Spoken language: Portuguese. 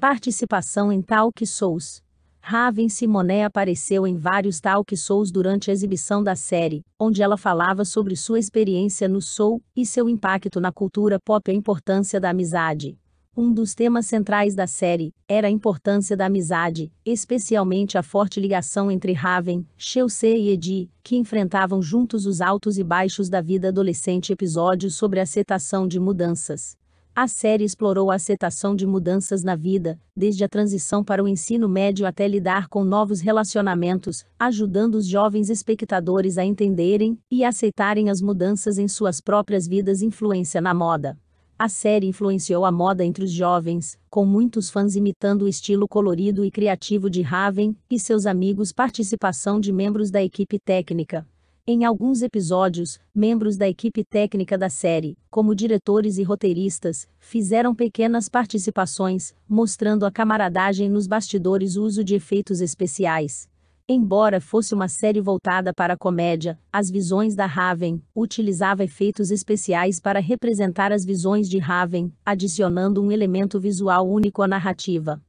Participação em talk shows. Raven Simonet apareceu em vários talk shows durante a exibição da série, onde ela falava sobre sua experiência no Soul e seu impacto na cultura pop e a importância da amizade. Um dos temas centrais da série era a importância da amizade, especialmente a forte ligação entre Raven, Chelsea e Eddie, que enfrentavam juntos os altos e baixos da vida adolescente. Episódios sobre a aceitação de mudanças. A série explorou a aceitação de mudanças na vida, desde a transição para o ensino médio até lidar com novos relacionamentos, ajudando os jovens espectadores a entenderem e aceitarem as mudanças em suas próprias vidas influência na moda. A série influenciou a moda entre os jovens, com muitos fãs imitando o estilo colorido e criativo de Raven e seus amigos, participação de membros da equipe técnica. Em alguns episódios, membros da equipe técnica da série, como diretores e roteiristas, fizeram pequenas participações, mostrando a camaradagem nos bastidores o uso de efeitos especiais. Embora fosse uma série voltada para a comédia, As Visões da Raven utilizava efeitos especiais para representar as visões de Raven, adicionando um elemento visual único à narrativa.